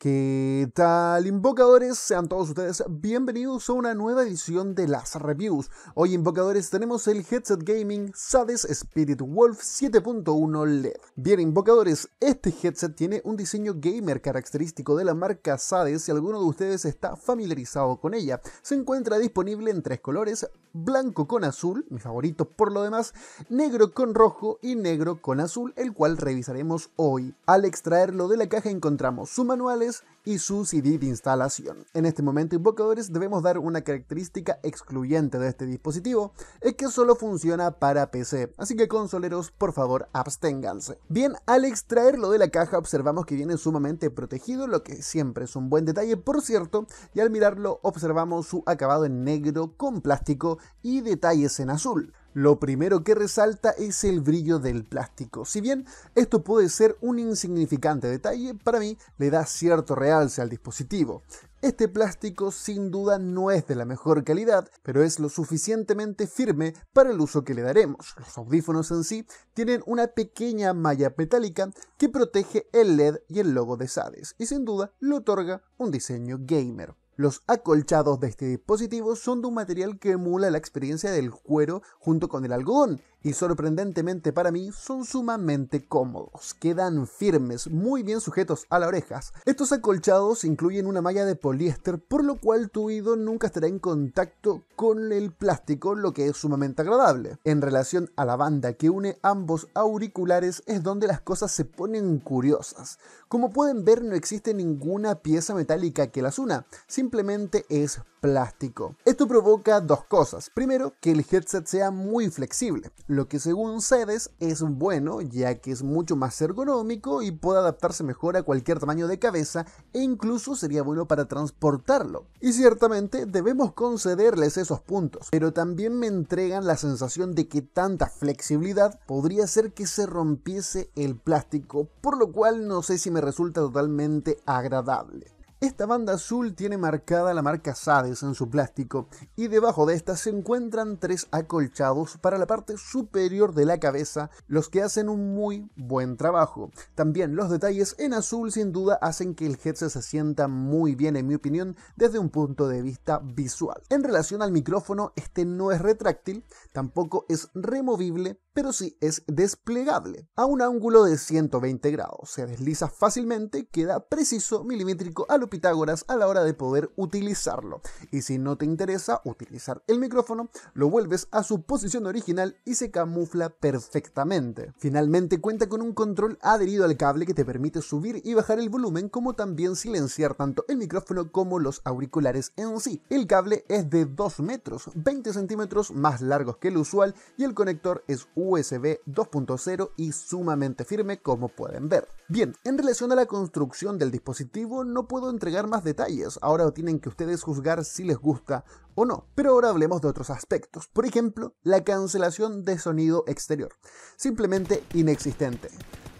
¿Qué tal, invocadores? Sean todos ustedes bienvenidos a una nueva edición de las reviews. Hoy, invocadores, tenemos el headset gaming Sades Spirit Wolf 7.1 LED. Bien, invocadores, este headset tiene un diseño gamer característico de la marca Sades si alguno de ustedes está familiarizado con ella. Se encuentra disponible en tres colores, blanco con azul, mi favorito por lo demás, negro con rojo y negro con azul, el cual revisaremos hoy. Al extraerlo de la caja encontramos su manual y su CD de instalación. En este momento invocadores debemos dar una característica excluyente de este dispositivo, es que solo funciona para PC, así que consoleros por favor absténganse. Bien, al extraerlo de la caja observamos que viene sumamente protegido, lo que siempre es un buen detalle por cierto, y al mirarlo observamos su acabado en negro con plástico y detalles en azul lo primero que resalta es el brillo del plástico. Si bien esto puede ser un insignificante detalle, para mí le da cierto realce al dispositivo. Este plástico sin duda no es de la mejor calidad, pero es lo suficientemente firme para el uso que le daremos. Los audífonos en sí tienen una pequeña malla metálica que protege el LED y el logo de Sades, y sin duda le otorga un diseño gamer. Los acolchados de este dispositivo son de un material que emula la experiencia del cuero junto con el algodón y sorprendentemente para mí son sumamente cómodos, quedan firmes, muy bien sujetos a las orejas. Estos acolchados incluyen una malla de poliéster, por lo cual tu oído nunca estará en contacto con el plástico, lo que es sumamente agradable. En relación a la banda que une ambos auriculares es donde las cosas se ponen curiosas. Como pueden ver no existe ninguna pieza metálica que las una, simplemente es plástico. Esto provoca dos cosas. Primero, que el headset sea muy flexible lo que según Cedes es bueno ya que es mucho más ergonómico y puede adaptarse mejor a cualquier tamaño de cabeza e incluso sería bueno para transportarlo. Y ciertamente debemos concederles esos puntos, pero también me entregan la sensación de que tanta flexibilidad podría ser que se rompiese el plástico, por lo cual no sé si me resulta totalmente agradable. Esta banda azul tiene marcada la marca Sades en su plástico y debajo de esta se encuentran tres acolchados para la parte superior de la cabeza, los que hacen un muy buen trabajo. También los detalles en azul sin duda hacen que el headset se sienta muy bien en mi opinión desde un punto de vista visual. En relación al micrófono, este no es retráctil, tampoco es removible, pero sí es desplegable a un ángulo de 120 grados. Se desliza fácilmente, queda preciso, milimétrico a lo Pitágoras a la hora de poder utilizarlo. Y si no te interesa utilizar el micrófono, lo vuelves a su posición original y se camufla perfectamente. Finalmente cuenta con un control adherido al cable que te permite subir y bajar el volumen como también silenciar tanto el micrófono como los auriculares en sí. El cable es de 2 metros, 20 centímetros más largos que el usual y el conector es USB 2.0 y sumamente firme como pueden ver. Bien, en relación a la construcción del dispositivo no puedo entregar más detalles, ahora tienen que ustedes juzgar si les gusta o no. Pero ahora hablemos de otros aspectos, por ejemplo, la cancelación de sonido exterior, simplemente inexistente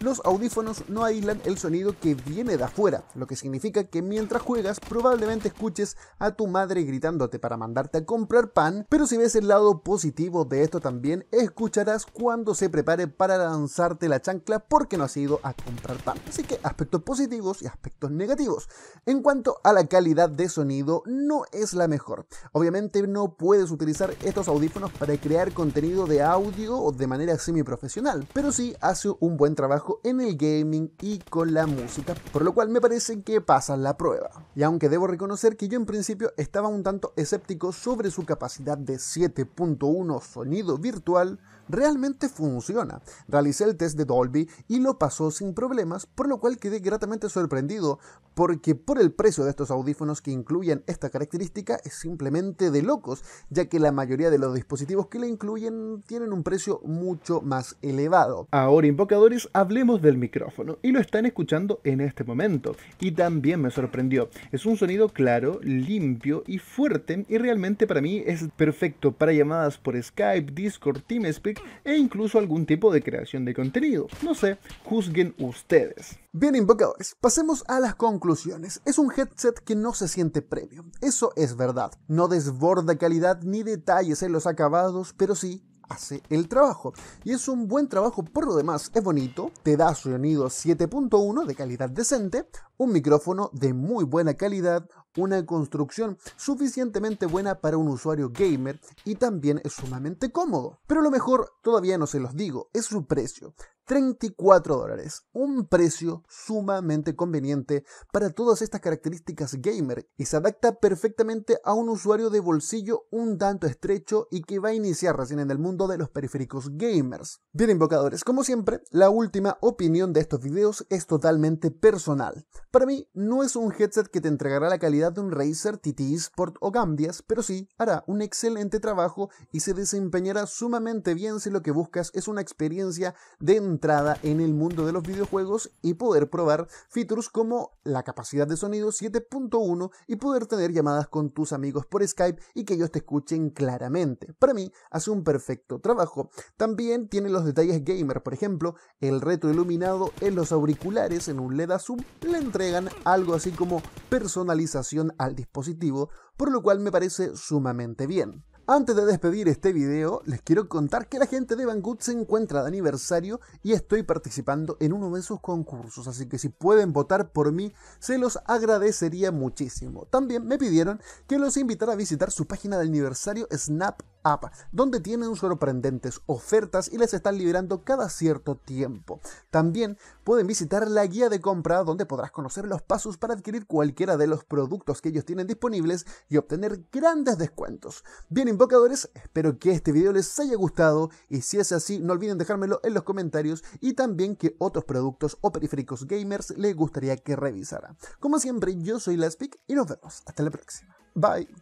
los audífonos no aíslan el sonido que viene de afuera, lo que significa que mientras juegas probablemente escuches a tu madre gritándote para mandarte a comprar pan, pero si ves el lado positivo de esto también, escucharás cuando se prepare para lanzarte la chancla porque no has ido a comprar pan. Así que aspectos positivos y aspectos negativos. En cuanto a la calidad de sonido, no es la mejor. Obviamente no puedes utilizar estos audífonos para crear contenido de audio o de manera semiprofesional, pero sí hace un buen trabajo en el gaming y con la música, por lo cual me parece que pasan la prueba. Y aunque debo reconocer que yo en principio estaba un tanto escéptico sobre su capacidad de 7.1 sonido virtual, realmente funciona. Realicé el test de Dolby y lo pasó sin problemas, por lo cual quedé gratamente sorprendido porque por el precio de estos audífonos que incluyen esta característica es simplemente de locos, ya que la mayoría de los dispositivos que la incluyen tienen un precio mucho más elevado. Ahora, invocadores, hablemos del micrófono y lo están escuchando en este momento y también me sorprendió. Es un sonido claro, limpio y fuerte y realmente para mí es perfecto para llamadas por Skype, Discord, TeamSpeak e incluso algún tipo de creación de contenido. No sé, juzguen ustedes. Bien invocadores, pasemos a las conclusiones. Es un headset que no se siente premium, eso es verdad. No desborda calidad ni detalles en los acabados, pero sí hace el trabajo. Y es un buen trabajo por lo demás, es bonito, te da sonido 7.1 de calidad decente, un micrófono de muy buena calidad, una construcción suficientemente buena para un usuario gamer y también es sumamente cómodo. Pero lo mejor, todavía no se los digo, es su precio. 34 dólares, un precio sumamente conveniente para todas estas características gamer y se adapta perfectamente a un usuario de bolsillo un tanto estrecho y que va a iniciar recién en el mundo de los periféricos gamers. Bien invocadores, como siempre, la última opinión de estos videos es totalmente personal. Para mí no es un headset que te entregará la calidad de un Razer, TT Sport o Gambias, pero sí hará un excelente trabajo y se desempeñará sumamente bien si lo que buscas es una experiencia de entrada en el mundo de los videojuegos y poder probar features como la capacidad de sonido 7.1 y poder tener llamadas con tus amigos por Skype y que ellos te escuchen claramente. Para mí hace un perfecto trabajo. También tiene los detalles gamer, por ejemplo, el reto iluminado en los auriculares en un LED azul le entregan algo así como personalización al dispositivo, por lo cual me parece sumamente bien. Antes de despedir este video, les quiero contar que la gente de Banggood se encuentra de aniversario y estoy participando en uno de sus concursos, así que si pueden votar por mí, se los agradecería muchísimo. También me pidieron que los invitara a visitar su página de aniversario Snap donde tienen sorprendentes ofertas y les están liberando cada cierto tiempo. También pueden visitar la guía de compra donde podrás conocer los pasos para adquirir cualquiera de los productos que ellos tienen disponibles y obtener grandes descuentos. Bien invocadores, espero que este video les haya gustado y si es así no olviden dejármelo en los comentarios y también que otros productos o periféricos gamers les gustaría que revisara. Como siempre yo soy Laspic y nos vemos hasta la próxima. Bye.